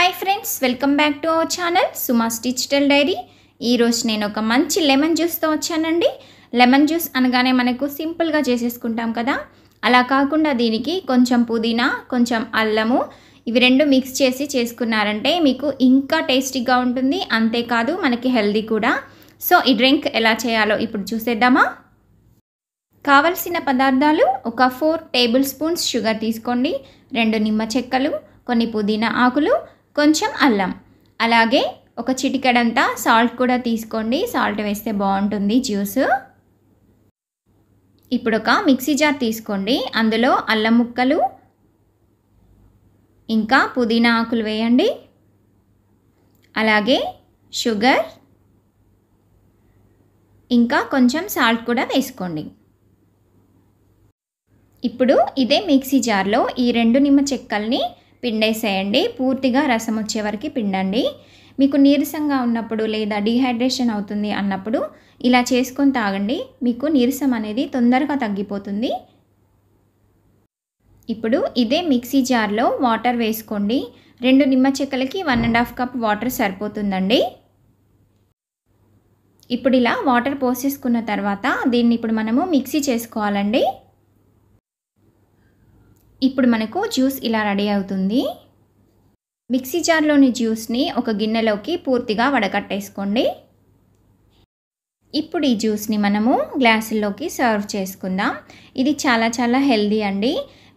hi friends welcome back to our channel Suma's digital diary ఈరోజు నేను ఒక మంచి లెమన్ జ్యూస్తో వచ్చానండి లెమన్ జ్యూస్ అనగానే మనకు సింపుల్గా చేసేసుకుంటాం కదా అలా కాకుండా దీనికి కొంచెం పుదీనా కొంచెం అల్లము ఇవి రెండు మిక్స్ చేసి చేసుకున్నారంటే మీకు ఇంకా టేస్టీగా ఉంటుంది అంతేకాదు మనకి హెల్దీ కూడా సో ఈ డ్రింక్ ఎలా చేయాలో ఇప్పుడు చూసేద్దామా కావలసిన పదార్థాలు ఒక ఫోర్ టేబుల్ స్పూన్స్ షుగర్ తీసుకోండి రెండు నిమ్మ చెక్కలు కొన్ని పుదీనా ఆకులు కొంచెం అల్లం అలాగే ఒక చిటికడంతా సాల్ట్ కూడా తీసుకోండి సాల్ట్ వేస్తే బాగుంటుంది జ్యూస్ ఇప్పుడు ఒక మిక్సీ జార్ తీసుకోండి అందులో అల్లం ముక్కలు ఇంకా పుదీనా ఆకులు వేయండి అలాగే షుగర్ ఇంకా కొంచెం సాల్ట్ కూడా వేసుకోండి ఇప్పుడు ఇదే మిక్సీ జార్లో ఈ రెండు నిమ్మ చెక్కల్ని పిండేసేయండి పూర్తిగా రసం వచ్చే వరకు పిండండి మీకు నీరసంగా ఉన్నప్పుడు లేదా డిహైడ్రేషన్ అవుతుంది అన్నప్పుడు ఇలా చేసుకొని తాగండి మీకు నీరసం అనేది తొందరగా తగ్గిపోతుంది ఇప్పుడు ఇదే మిక్సీ జార్లో వాటర్ వేసుకోండి రెండు నిమ్మ చెక్కలకి one and half cup water సరిపోతుందండి ఇప్పుడు ఇలా వాటర్ పోసేసుకున్న తర్వాత దీన్ని ఇప్పుడు మనము మిక్సీ చేసుకోవాలండి ఇప్పుడు మనకు జ్యూస్ ఇలా రెడీ అవుతుంది మిక్సీ జార్లోని జ్యూస్ని ఒక గిన్నెలోకి పూర్తిగా వడకట్టేసుకోండి ఇప్పుడు ఈ జ్యూస్ని మనము గ్లాసుల్లోకి సర్వ్ చేసుకుందాం ఇది చాలా చాలా హెల్దీ అండి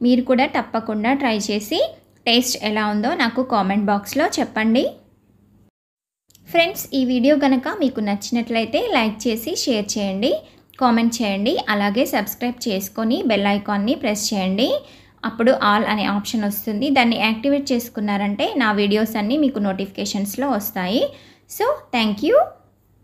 మీరు కూడా తప్పకుండా ట్రై చేసి టేస్ట్ ఎలా ఉందో నాకు కామెంట్ బాక్స్లో చెప్పండి ఫ్రెండ్స్ ఈ వీడియో కనుక మీకు నచ్చినట్లయితే లైక్ చేసి షేర్ చేయండి కామెంట్ చేయండి అలాగే సబ్స్క్రైబ్ చేసుకొని బెల్ ఐకాన్ని ప్రెస్ చేయండి అప్పుడు ఆల్ అనే ఆప్షన్ వస్తుంది దాన్ని యాక్టివేట్ చేసుకున్నారంటే నా వీడియోస్ అన్నీ మీకు నోటిఫికేషన్స్లో వస్తాయి సో థ్యాంక్ యూ